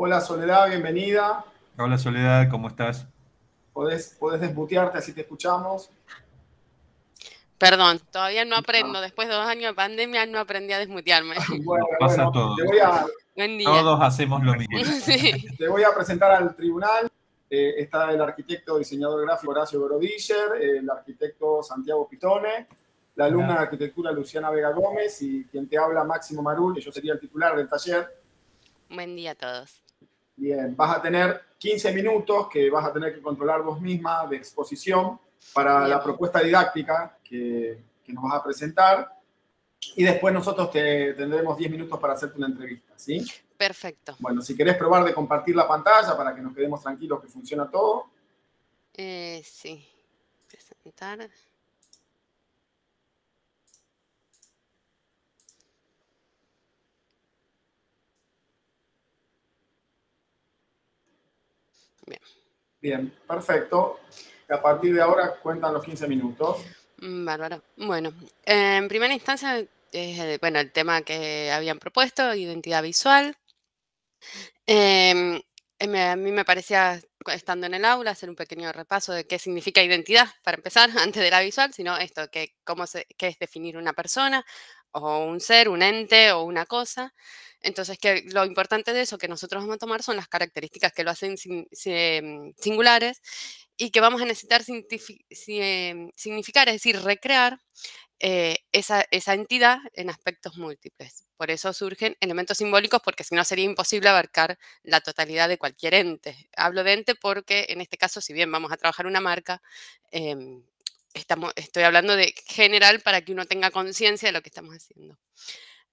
Hola Soledad, bienvenida. Hola Soledad, ¿cómo estás? Podés, desmutearte, así te escuchamos. Perdón, todavía no aprendo. Después de dos años de pandemia no aprendí a desmutearme. pasa todo. Buen Todos hacemos lo mismo. Te voy a presentar al tribunal. Eh, está el arquitecto diseñador gráfico Horacio Gorodiller, el arquitecto Santiago Pitone, la alumna de arquitectura Luciana Vega Gómez y quien te habla Máximo Marul, que yo sería el titular del taller. Buen día a todos. Bien, vas a tener 15 minutos que vas a tener que controlar vos misma de exposición para la propuesta didáctica que, nos vas a presentar. Y después nosotros te, tendremos 10 minutos para hacerte una entrevista, ¿sí? Perfecto. Bueno, si querés probar de compartir la pantalla para que nos quedemos tranquilos que funciona todo. Eh, sí, presentar. Bien, perfecto. A partir de ahora cuentan los 15 minutos. Mm, Bárbara, Bueno, en primera instancia, eh, bueno, el tema que habían propuesto, identidad visual. Em, em, a mí me parecía, estando en el aula, hacer un pequeño repaso de qué significa identidad, para empezar, antes de la visual, sino esto, que, cómo qué es definir una persona, o un ser, un ente o una cosa. Entonces, que lo importante de eso que nosotros vamos a tomar son las características que lo hacen singulares y que vamos a necesitar em, significar, es decir, recrear eh, esa, entidad en aspectos múltiples. Por eso surgen elementos simbólicos, porque si no sería imposible abarcar la totalidad de cualquier ente. Hablo de ente porque en este caso, si bien vamos a trabajar una marca, em, estoy hablando de general para que uno tenga conciencia de lo que estamos haciendo.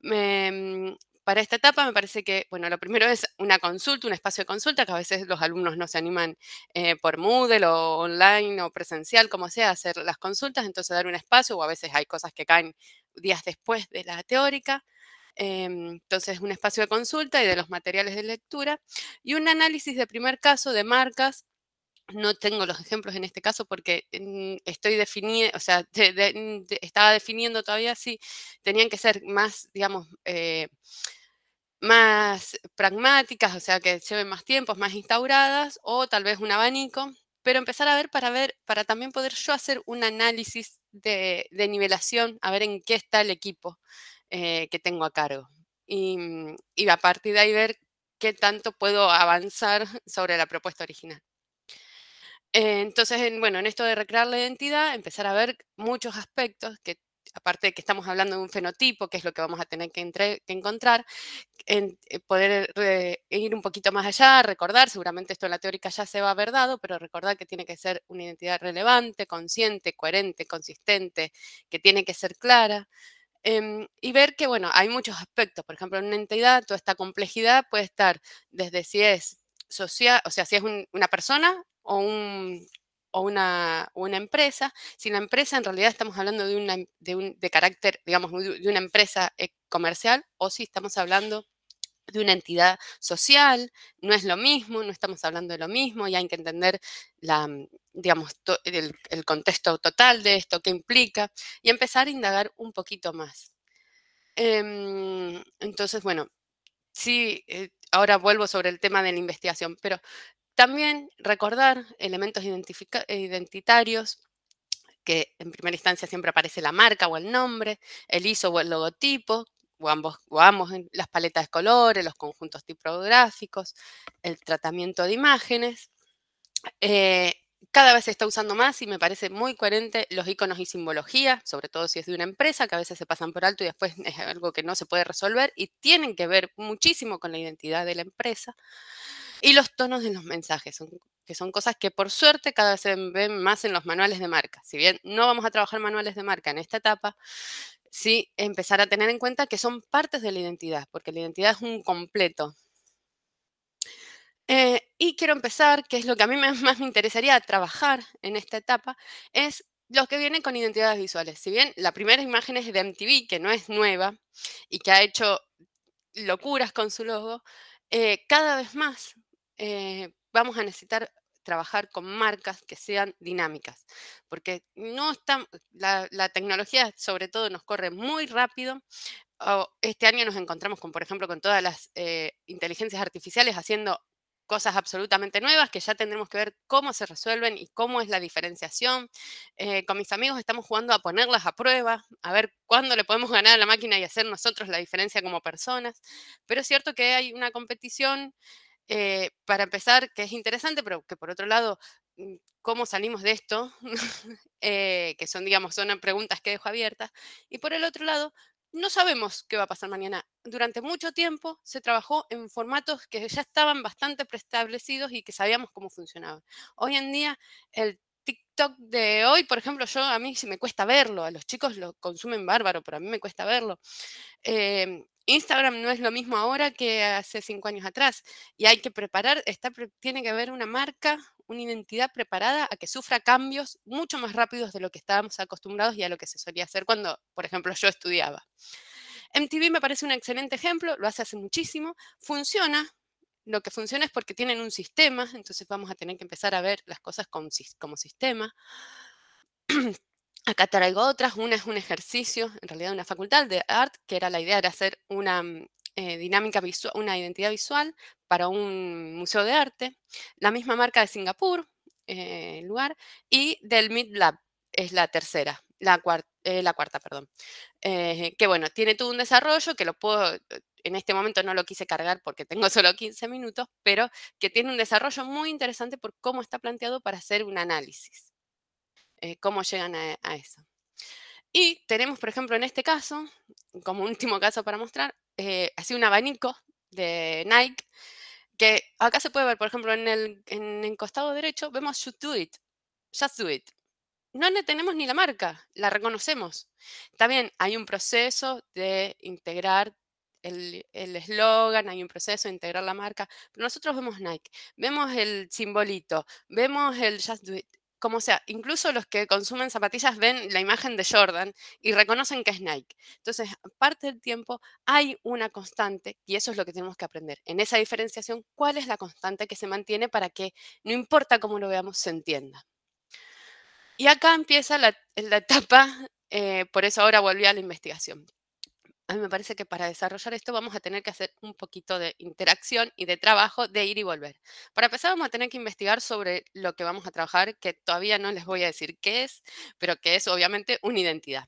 Mm, para esta etapa me parece que, bueno, lo primero es una consulta, un espacio de consulta, que a veces los alumnos no se animan eh, por Moodle o online o presencial, como sea, a hacer las consultas, entonces dar un espacio, o a veces hay cosas que caen días después de la teórica. Em, entonces, un espacio de consulta y de los materiales de lectura y un análisis de primer caso de marcas no tengo los ejemplos en este caso porque mm, estoy definiendo, o sea, mm, estaba definiendo todavía si tenían que ser más, digamos, eh, más pragmáticas, o sea, que lleven más tiempos, más instauradas, o tal vez un abanico, pero empezar a ver para ver, para también poder yo hacer un análisis de, nivelación, a ver en qué está el equipo eh, que tengo a cargo. Y, mm, y a partir de ahí ver qué tanto puedo avanzar sobre la propuesta original. Eh, entonces, en, bueno, en esto de recrear la identidad, empezar a ver muchos aspectos que aparte de que estamos hablando de un fenotipo, que es lo que vamos a tener que, encontrar, en, eh, poder eh, ir un poquito más allá, recordar, seguramente esto en la teórica ya se va a haber dado, pero recordar que tiene que ser una identidad relevante, consciente, coherente, consistente, que tiene que ser clara. Em, y ver que, bueno, hay muchos aspectos. Por ejemplo, en una entidad, toda esta complejidad puede estar desde si es social, o sea, si es una persona o, una, empresa, si la empresa en realidad estamos hablando de, una, de, un, de carácter, digamos, de una empresa eh, comercial o si estamos hablando de una entidad social, no es lo mismo, no estamos hablando de lo mismo y hay que entender la, digamos, el, contexto total de esto, qué implica y empezar a indagar un poquito más. Em, entonces, bueno, sí, eh, ahora vuelvo sobre el tema de la investigación, pero también recordar elementos identitarios, que en primera instancia siempre aparece la marca o el nombre, el ISO o el logotipo, o ambos, o las paletas de colores, los conjuntos tipográficos, el tratamiento de imágenes. Eh, cada vez se está usando más y me parece muy coherente los iconos y simbología, sobre todo si es de una empresa, que a veces se pasan por alto y después es algo que no se puede resolver y tienen que ver muchísimo con la identidad de la empresa y los tonos de los mensajes, que son cosas que por suerte cada vez se ven más en los manuales de marca. Si bien no vamos a trabajar manuales de marca en esta etapa, sí empezar a tener en cuenta que son partes de la identidad, porque la identidad es un completo. Eh, y quiero empezar, que es lo que a mí más me interesaría trabajar en esta etapa, es lo que viene con identidades visuales. Si bien la primera imagen es de MTV, que no es nueva y que ha hecho locuras con su logo, eh, cada vez más eh, vamos a necesitar trabajar con marcas que sean dinámicas, porque no está, la, tecnología sobre todo nos corre muy rápido. este año nos encontramos con, por ejemplo, con todas las eh, inteligencias artificiales haciendo cosas absolutamente nuevas que ya tendremos que ver cómo se resuelven y cómo es la diferenciación. Eh, con mis amigos estamos jugando a ponerlas a prueba, a ver cuándo le podemos ganar a la máquina y hacer nosotros la diferencia como personas. Pero es cierto que hay una competición eh, para empezar, que es interesante, pero que por otro lado, mm, ¿cómo salimos de esto? Eh, que son, digamos, son preguntas que dejo abiertas. Y por el otro lado, no sabemos qué va a pasar mañana. Durante mucho tiempo se trabajó en formatos que ya estaban bastante preestablecidos y que sabíamos cómo funcionaban. Hoy en día, el TikTok de hoy, por ejemplo, yo a mí sí me cuesta verlo, a los chicos lo consumen bárbaro, pero a mí me cuesta verlo. Em, Instagram no es lo mismo ahora que hace cinco años atrás y hay que preparar, tiene que haber una marca, una identidad preparada a que sufra cambios mucho más rápidos de lo que estábamos acostumbrados y a lo que se solía hacer cuando, por ejemplo, yo estudiaba. MTV me parece un excelente ejemplo, lo hace hace muchísimo, funciona, lo que funciona es porque tienen un sistema, entonces vamos a tener que empezar a ver las cosas como sistema. Acá traigo otras. Una es un ejercicio, en realidad una facultad de art, que era la idea de hacer una mm, eh, dinámica visual, una identidad visual para un museo de arte. La misma marca de Singapur, eh, el lugar, y del MidLab, es la tercera, la, cuarta, eh, la cuarta, perdón. que bueno, tiene todo un desarrollo que lo puedo, en este momento no lo quise cargar porque tengo solo 15 minutos, pero que tiene un desarrollo muy interesante por cómo está planteado para hacer un análisis. Eh, cómo llegan a, eso. Y tenemos, por ejemplo, en este caso, como último caso para mostrar, eh, así un abanico de Nike, que acá se puede ver, por ejemplo, en el, en costado derecho vemos Should Do It, Just Do It. No le tenemos ni la marca, la reconocemos. También hay un proceso de integrar el eslogan, hay un proceso de integrar la marca, nosotros vemos Nike, vemos el simbolito, vemos el Just Do It, como sea, incluso los que consumen zapatillas ven la imagen de Jordan y reconocen que es Nike. Entonces, parte del tiempo hay una constante y eso es lo que tenemos que aprender. En esa diferenciación, ¿cuál es la constante que se mantiene para que no importa cómo lo veamos, se entienda? Y acá empieza la, etapa, eh, por eso ahora volví a la investigación a mí me parece que para desarrollar esto vamos a tener que hacer un poquito de interacción y de trabajo de ir y volver. Para empezar vamos a tener que investigar sobre lo que vamos a trabajar, que todavía no les voy a decir qué es, pero que es obviamente una identidad.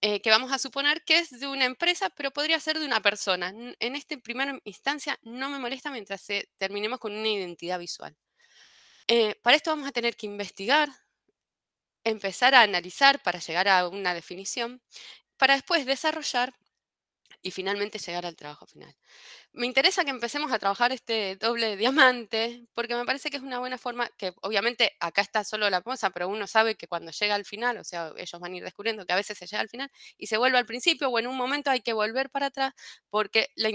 Eh, que vamos a suponer que es de una empresa, pero podría ser de una persona. En esta primera instancia no me molesta mientras terminemos con una identidad visual. Eh, para esto vamos a tener que investigar, empezar a analizar para llegar a una definición, para después desarrollar y finalmente llegar al trabajo final. Me interesa que empecemos a trabajar este doble diamante, porque me parece que es una buena forma, que obviamente acá está solo la posa, pero uno sabe que cuando llega al final, o sea, ellos van a ir descubriendo que a veces se llega al final y se vuelve al principio, o en un momento hay que volver para atrás, porque la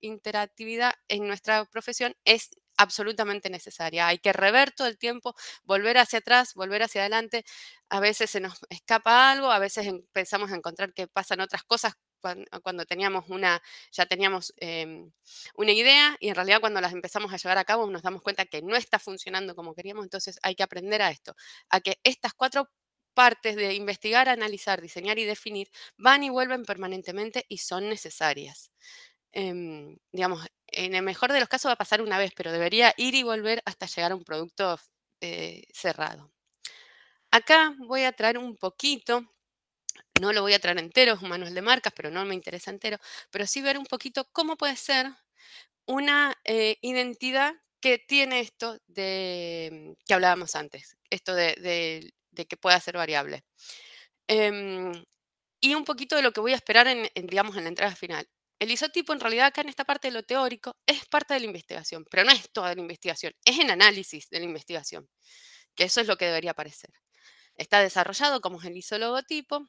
interactividad en nuestra profesión es absolutamente necesaria. Hay que rever todo el tiempo, volver hacia atrás, volver hacia adelante. A veces se nos escapa algo, a veces empezamos a encontrar que pasan otras cosas Ah, cuando teníamos una, ya teníamos em, una idea y en realidad cuando las empezamos a llevar a cabo nos damos cuenta que no está funcionando como queríamos, entonces hay que aprender a esto, a que estas cuatro partes de investigar, analizar, diseñar y definir van y vuelven permanentemente y son necesarias. Em, digamos, en el mejor de los casos va a pasar una vez, pero debería ir y volver hasta llegar a un producto eh, cerrado. Acá voy a traer un poquito no lo voy a traer entero, es un manual de marcas, pero no me interesa entero, pero sí ver un poquito cómo puede ser una eh, identidad que tiene esto de que hablábamos antes, esto de, que pueda ser variable. Em, y un poquito de lo que voy a esperar en, digamos, en la entrada final. El isotipo, en realidad, acá en esta parte de lo teórico, es parte de la investigación, pero no es toda la investigación, es el análisis de la investigación, que eso es lo que debería aparecer. Está desarrollado como es el isologotipo,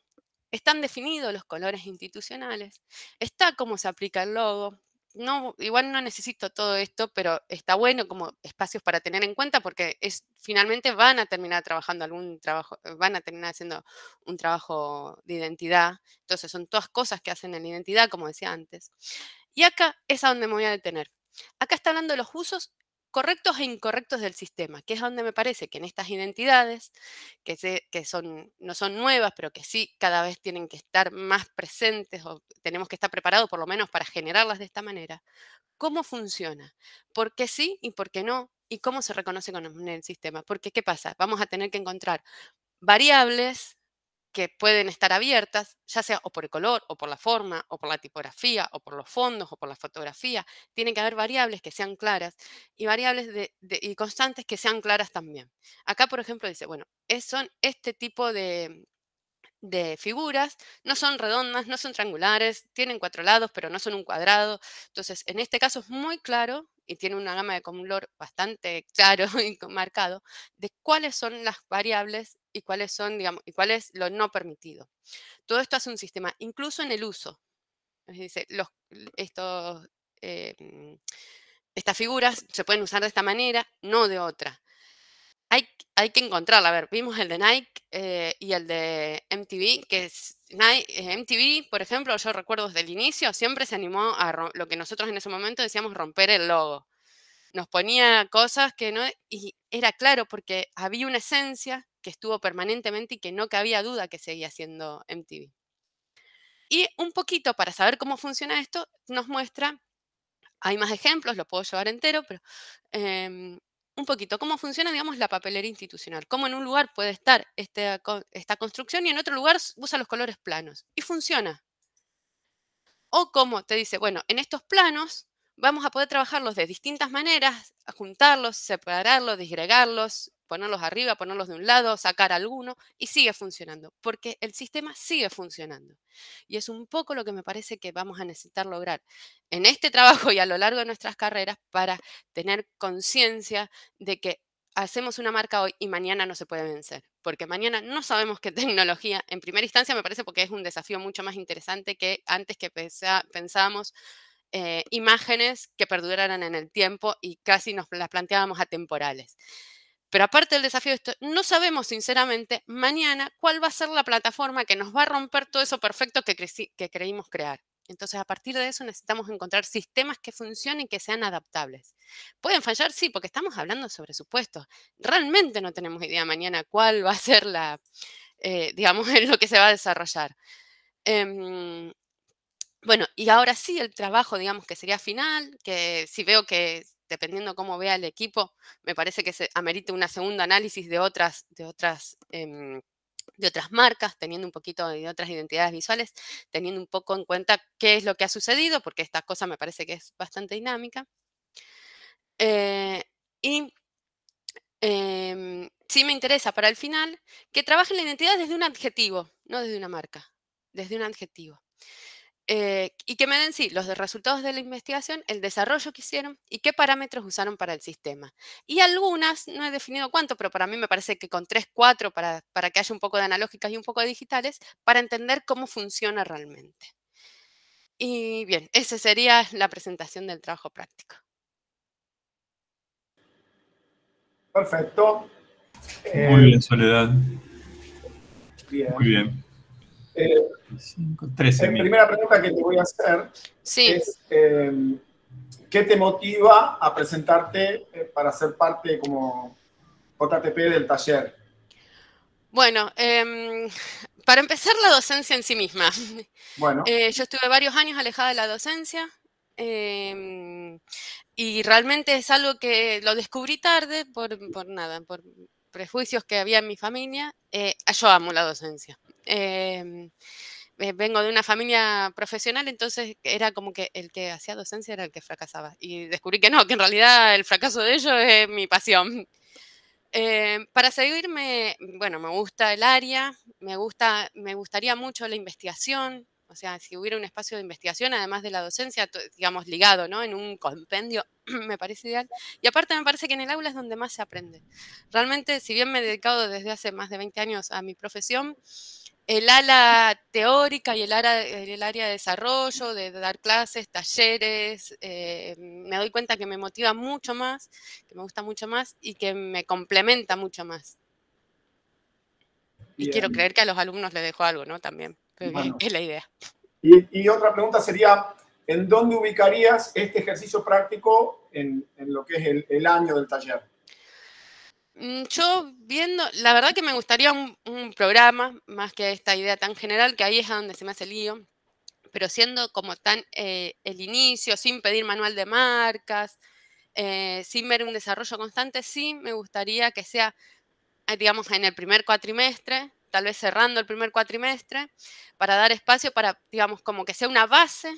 están definidos los colores institucionales, está cómo se aplica el logo. No, igual no necesito todo esto, pero está bueno como espacios para tener en cuenta porque es, finalmente van a terminar trabajando algún trabajo, van a terminar haciendo un trabajo de identidad. Entonces son todas cosas que hacen en identidad, como decía antes. Y acá es a donde me voy a detener. Acá está hablando de los usos correctos e incorrectos del sistema, que es donde me parece que en estas identidades, que, que son, no son nuevas, pero que sí cada vez tienen que estar más presentes o tenemos que estar preparados por lo menos para generarlas de esta manera, ¿cómo funciona? ¿Por qué sí y por qué no? ¿Y cómo se reconoce con el sistema? Porque, ¿qué pasa? Vamos a tener que encontrar variables que pueden estar abiertas, ya sea o por el color, o por la forma, o por la tipografía, o por los fondos, o por la fotografía. tienen que haber variables que sean claras y variables y constantes que sean claras también. Acá, por ejemplo, dice, bueno, son este tipo de, de figuras, no son redondas, no son triangulares, tienen cuatro lados, pero no son un cuadrado. Entonces, en este caso es muy claro y tiene una gama de color bastante claro y marcado de cuáles son las variables y cuáles son, digamos, y cuál es lo no permitido. Todo esto hace un sistema, incluso en el uso. Dice, los, estos, em, estas figuras se pueden usar de esta manera, no de otra. Hay, hay que encontrarla. A ver, vimos el de Nike eh, y el de MTV, que es Nike, eh, MTV, por ejemplo, yo recuerdo desde el inicio, siempre se animó a lo que nosotros en ese momento decíamos romper el logo. Nos ponía cosas que no, y era claro porque había una esencia que estuvo permanentemente y que no cabía duda que seguía siendo MTV. Y un poquito para saber cómo funciona esto, nos muestra, hay más ejemplos, lo puedo llevar entero, pero em, un poquito cómo funciona, digamos, la papelera institucional. Cómo en un lugar puede estar este esta construcción y en otro lugar usa los colores planos. Y funciona. O cómo te dice, bueno, en estos planos vamos a poder trabajarlos de distintas maneras, juntarlos, separarlos, disgregarlos, ponerlos arriba, ponerlos de un lado, sacar alguno, y sigue funcionando, porque el sistema sigue funcionando. Y es un poco lo que me parece que vamos a necesitar lograr en este trabajo y a lo largo de nuestras carreras para tener conciencia de que hacemos una marca hoy y mañana no se puede vencer, porque mañana no sabemos qué tecnología, en primera instancia me parece porque es un desafío mucho más interesante que antes que pensábamos eh, imágenes que perduraran en el tiempo y casi nos las planteábamos atemporales. Pero aparte del desafío de esto, no sabemos sinceramente mañana cuál va a ser la plataforma que nos va a romper todo eso perfecto que, que creímos crear. Entonces, a partir de eso necesitamos encontrar sistemas que funcionen y que sean adaptables. ¿Pueden fallar? Sí, porque estamos hablando sobre supuestos. Realmente no tenemos idea mañana cuál va a ser la, eh, digamos, lo que se va a desarrollar. Em, bueno, y ahora sí el trabajo, digamos, que sería final, que si veo que dependiendo cómo vea el equipo, me parece que se amerita un segundo análisis de otras, de otras, em, de otras marcas, teniendo un poquito de otras identidades visuales, teniendo un poco en cuenta qué es lo que ha sucedido, porque esta cosa me parece que es bastante dinámica. Eh, y em, sí me interesa para el final que trabajen la identidad desde un adjetivo, no desde una marca, desde un adjetivo. Eh, y que me den sí los resultados de la investigación, el desarrollo que hicieron y qué parámetros usaron para el sistema. Y algunas, no he definido cuánto, pero para mí me parece que con tres, cuatro, para, que haya un poco de analógicas y un poco de digitales, para entender cómo funciona realmente. Y bien, esa sería la presentación del trabajo práctico. Perfecto. Muy bien, eh, Soledad. Muy bien primera pregunta que te voy a hacer es, eh, ¿qué te motiva a presentarte eh, para ser parte como JTP del taller? Bueno, em, para empezar la docencia en sí misma. Eh, yo estuve varios años alejada de la docencia. Em, y realmente es algo que lo descubrí tarde por, por nada, por prejuicios que había en mi familia, eh, ah, yo amo la docencia. Em, eh, vengo de una familia profesional, entonces era como que el que hacía docencia era el que fracasaba. Y descubrí que no, que en realidad el fracaso de ellos es mi pasión. Em, para seguirme, bueno, me gusta el área, me, gusta, me gustaría mucho la investigación, o sea, si hubiera un espacio de investigación, además de la docencia, digamos, ligado, ¿no? En un compendio, me parece ideal. Y aparte me parece que en el aula es donde más se aprende. Realmente, si bien me he dedicado desde hace más de 20 años a mi profesión, el ala teórica y el área, el área de desarrollo, de dar clases, talleres, eh, me doy cuenta que me motiva mucho más, que me gusta mucho más y que me complementa mucho más. Y quiero creer que a los alumnos les dejo algo, ¿no? También bueno, es la idea. Y, otra pregunta sería, ¿en dónde ubicarías este ejercicio práctico en, lo que es el, año del taller? Mm, yo viendo, la verdad que me gustaría un, programa, más que esta idea tan general, que ahí es a donde se me hace el lío, pero siendo como tan eh, el inicio, sin pedir manual de marcas, eh, sin ver un desarrollo constante, sí me gustaría que sea, eh, digamos, en el primer cuatrimestre, tal vez cerrando el primer cuatrimestre, para dar espacio para, digamos, como que sea una base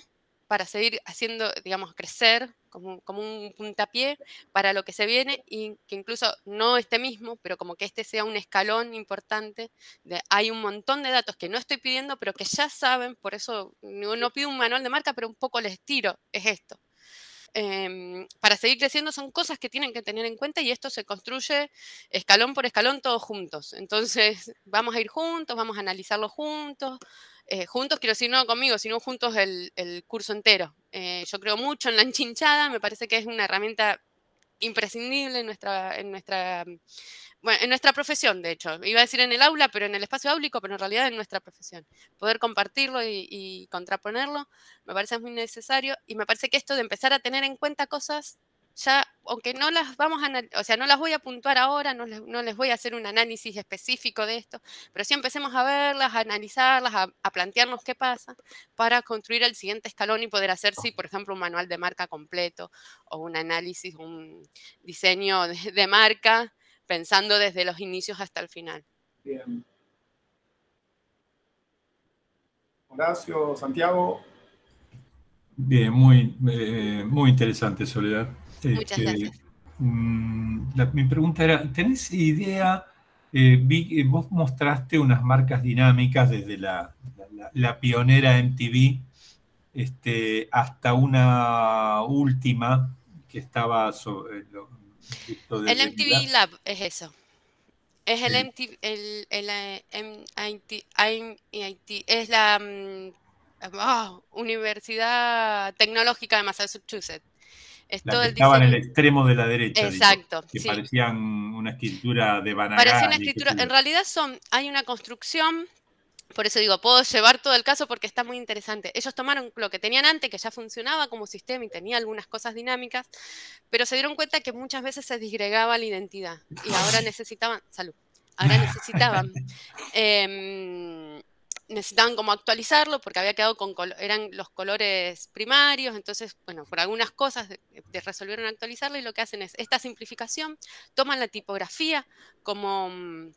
para seguir haciendo, digamos, crecer como, un puntapié para lo que se viene y que incluso no este mismo, pero como que este sea un escalón importante. hay un montón de datos que no estoy pidiendo, pero que ya saben, por eso no pido un manual de marca, pero un poco les tiro, es esto. Em, para seguir creciendo son cosas que tienen que tener en cuenta y esto se construye escalón por escalón todos juntos. Entonces, vamos a ir juntos, vamos a analizarlo juntos. Eh, juntos quiero decir no conmigo, sino juntos el, curso entero. Eh, yo creo mucho en la enchinchada, me parece que es una herramienta imprescindible en nuestra, en nuestra, en nuestra profesión, de hecho. Iba a decir en el aula, pero en el espacio aúlico, pero en realidad en nuestra profesión. Poder compartirlo y contraponerlo me parece muy necesario y me parece que esto de empezar a tener en cuenta cosas aunque no las vamos a, o sea, no las voy a puntuar ahora, no les, voy a hacer un análisis específico de esto, pero sí empecemos a verlas, a analizarlas, a, plantearnos qué pasa para construir el siguiente escalón y poder hacer, sí, por ejemplo, un manual de marca completo o un análisis, un diseño de, marca, pensando desde los inicios hasta el final. Bien. Horacio, Santiago. Bien, muy, eh, muy interesante, Soledad. Muchas este, gracias. Mm, mi pregunta era, ¿tenés idea? Eh, eh, vos mostraste unas marcas dinámicas desde la, pionera MTV este, hasta una última que estaba sobre eh, el MTV Lab es eso. Es el el, MIT, es la mm, ah, Universidad Tecnológica de Massachusetts estaban estaba en el extremo de la derecha. Exacto. que parecían una escritura de banana. una escritura. En realidad son, hay una construcción. Por eso digo, puedo llevar todo el caso porque está muy interesante. Ellos tomaron lo que tenían antes, que ya funcionaba como sistema y tenía algunas cosas dinámicas, pero se dieron cuenta que muchas veces se disgregaba la identidad y ahora necesitaban, salud, ahora necesitaban eh, necesitaban como actualizarlo porque había quedado con eran los colores primarios, entonces, bueno, por algunas cosas eh, resolvieron actualizarlo y lo que hacen es esta simplificación, toman la tipografía como, mm,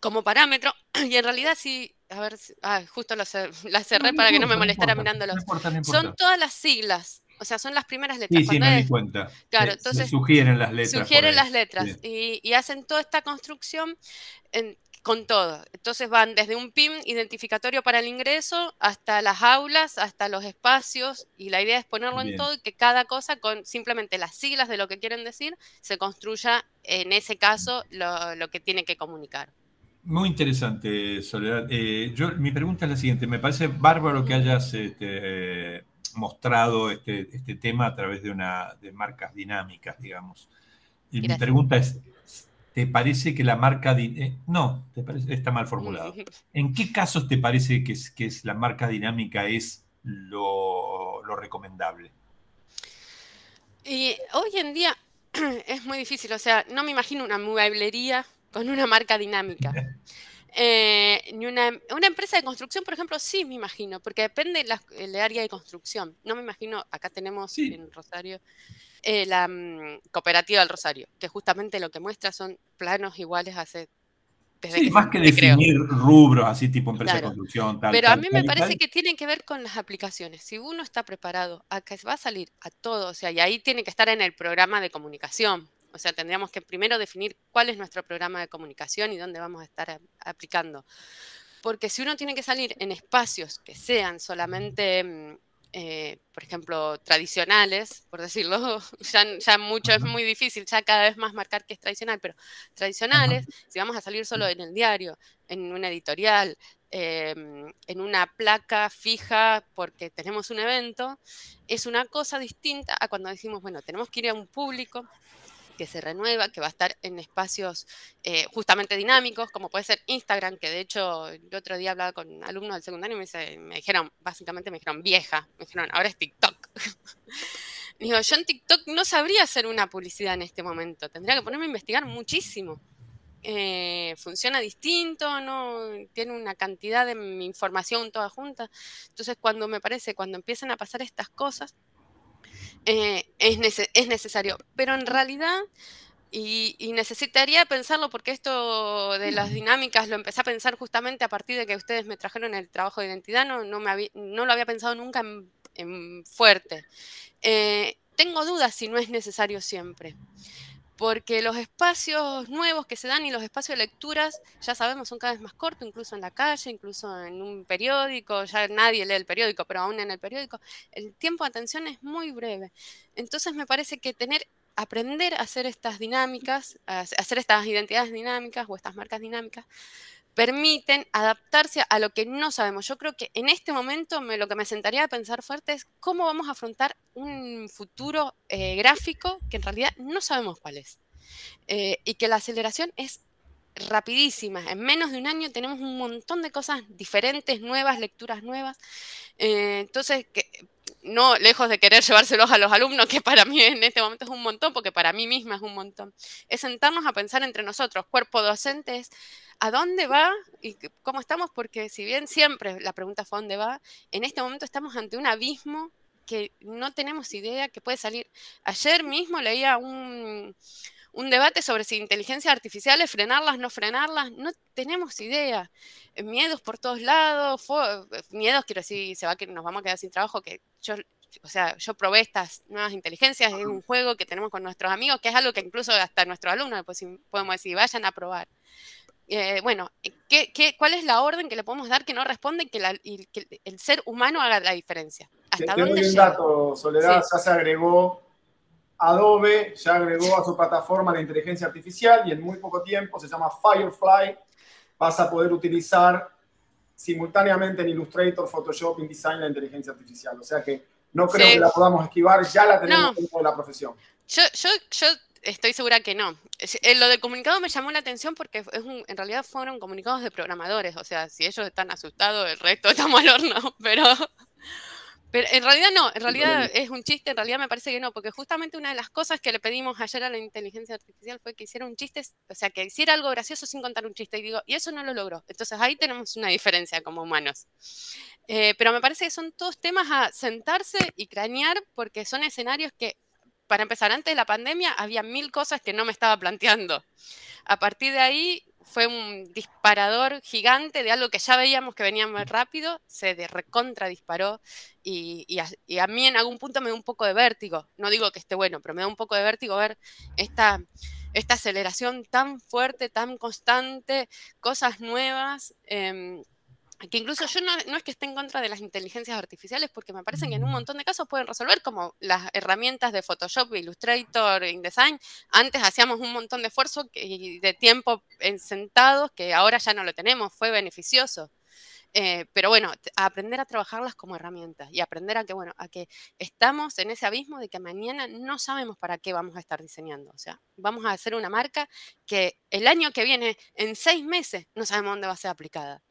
como parámetro y en realidad sí, a ver, justo la cerré para que no me molestara no importa, mirándolos. son todas las siglas. O sea, son las primeras letras. Sí, sí, me di cuenta. Claro, entonces. sugieren las letras. Sugieren las letras. Y, y hacen toda esta construcción en, con todo. Entonces van desde un PIN identificatorio para el ingreso hasta las aulas, hasta los espacios, y la idea es ponerlo en todo y que cada cosa con simplemente las siglas de lo que quieren decir se construya en ese caso lo, que tiene que comunicar. Muy interesante, Soledad. Eh, yo, mi pregunta es la siguiente. Me parece bárbaro que hayas este, eh, mostrado este, este, tema a través de, una, de marcas dinámicas, digamos. Y mi pregunta es, ¿Te parece que la marca... dinámica, eh, no, te parece, está mal formulado. ¿En qué casos te parece que, que es la marca dinámica es lo, recomendable? Y hoy en día es muy difícil, o sea, no me imagino una mueblería con una marca dinámica. Eh, una, empresa de construcción, por ejemplo, sí me imagino, porque depende del área de construcción. No me imagino, acá tenemos en Rosario eh, la mm, cooperativa del Rosario, que justamente lo que muestra son planos iguales hace sí, más que definir rubros, así tipo empresa de construcción, tal. Pero a mí me parece que tienen que ver con las aplicaciones. Si uno está preparado acá va a salir a todo, o sea, y ahí tiene que estar en el programa de comunicación, o sea, tendríamos que primero definir cuál es nuestro programa de comunicación y dónde vamos a estar aplicando. Porque si uno tiene que salir en espacios que sean solamente, mm, eh, por ejemplo, tradicionales, por decirlo, ya, mucho es muy difícil, ya cada vez más marcar que es tradicional, pero tradicionales, si vamos a salir solo en el diario, en una editorial, em, en una placa fija porque tenemos un evento, es una cosa distinta a cuando decimos, bueno, tenemos que ir a un público, que se renueva, que va a estar en espacios eh, justamente dinámicos, como puede ser Instagram, que de hecho el otro día hablaba con alumnos del secundario y me, dijeron, básicamente me dijeron vieja, me dijeron, ahora es TikTok. Digo, yo en TikTok no sabría hacer una publicidad en este momento, tendría que ponerme a investigar muchísimo. Eh, funciona distinto, no tiene una cantidad de información toda junta. Entonces, cuando me parece, cuando empiezan a pasar estas cosas, eh, es, es necesario. Pero en realidad... Y, necesitaría pensarlo porque esto de las dinámicas lo empecé a pensar justamente a partir de que ustedes me trajeron el trabajo de identidad, no, no, me no lo había pensado nunca en, fuerte. Eh, tengo dudas si no es necesario siempre porque los espacios nuevos que se dan y los espacios de lecturas, ya sabemos, son cada vez más cortos, incluso en la calle, incluso en un periódico, ya nadie lee el periódico, pero aún en el periódico, el tiempo de atención es muy breve. Entonces me parece que tener aprender a hacer estas dinámicas, hacer estas identidades dinámicas o estas marcas dinámicas, permiten adaptarse a lo que no sabemos. Yo creo que en este momento me, lo que me sentaría a pensar fuerte es cómo vamos a afrontar un futuro eh, gráfico que en realidad no sabemos cuál es. Eh, y que la aceleración es rapidísima. En menos de un año tenemos un montón de cosas diferentes, nuevas, lecturas nuevas. Eh, entonces, que, no lejos de querer llevárselos a los alumnos, que para mí en este momento es un montón, porque para mí misma es un montón, es sentarnos a pensar entre nosotros, cuerpo docentes, a dónde va y cómo estamos, porque si bien siempre la pregunta fue dónde va, en este momento estamos ante un abismo que no tenemos idea que puede salir. Ayer mismo leía un, un debate sobre si inteligencia artificial es frenarlas, no frenarlas, no tenemos idea. Eh, miedos por todos lados, eh, miedos, quiero decir, se va que nos vamos a quedar sin trabajo, que yo, o sea, yo probé estas nuevas inteligencias, es un juego que tenemos con nuestros amigos, que es algo que incluso hasta nuestros alumnos pues, podemos decir, vayan a probar. Eh, bueno, cuál es la orden que le podemos dar que no responde que y que el ser humano haga la diferencia? ¿Hasta te, un dato, Soledad, ya se agregó Adobe ya agregó a su plataforma la inteligencia artificial y en muy poco tiempo, se llama Firefly, vas a poder utilizar simultáneamente en Illustrator, Photoshop, InDesign la inteligencia artificial. O sea que no creo que la podamos esquivar, ya la tenemos dentro de la profesión. Yo, estoy segura que no. Eh, lo del comunicado me llamó la atención porque en realidad fueron comunicados de programadores, o sea, si ellos están asustados, el resto estamos al horno, pero... Pero en realidad no, en realidad es un chiste, en realidad me parece que no, porque justamente una de las cosas que le pedimos ayer a la inteligencia artificial fue que hiciera un chiste, o sea, que hiciera algo gracioso sin contar un chiste, y digo, y eso no lo logró. Entonces ahí tenemos una diferencia como humanos. Eh, pero me parece que son todos temas a sentarse y cranear, porque son escenarios que, para empezar, antes de la pandemia había mil cosas que no me estaba planteando. A partir de ahí fue un disparador gigante de algo que ya veíamos que venía muy rápido, se de recontra disparó y, a, mí en algún punto me da un poco de vértigo, no digo que esté bueno, pero me da un poco de vértigo ver esta, esta aceleración tan fuerte, tan constante, cosas nuevas. Em, que incluso yo no, es que esté en contra de las inteligencias artificiales, porque me parecen que en un mm. montón de casos pueden resolver, como las herramientas de Photoshop, Illustrator, InDesign. Antes hacíamos un montón de esfuerzo y de tiempo en sentados que ahora ya no lo tenemos, fue beneficioso. Eh, pero bueno, aprender a trabajarlas como herramientas y aprender a que, bueno, a que estamos en ese abismo de que mañana no sabemos para qué vamos a estar diseñando. O sea, vamos a hacer una marca que el año que viene, en seis meses, no sabemos dónde va a ser aplicada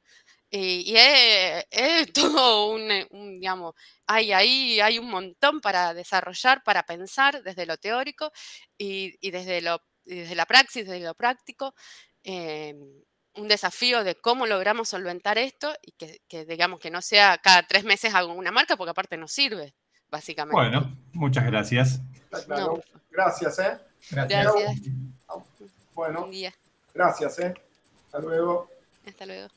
y es, todo eh, un, digamos, hay ahí hay un montón para desarrollar, para pensar desde lo teórico y, y desde, lo, desde la praxis, desde lo práctico. Eh, un desafío de cómo logramos solventar esto y que, digamos que no sea cada tres meses hago una marca porque aparte no sirve, básicamente. Bueno, muchas gracias. Gracias, ¿eh? gracias. Bueno, gracias, ¿eh? Hasta luego. Hasta luego.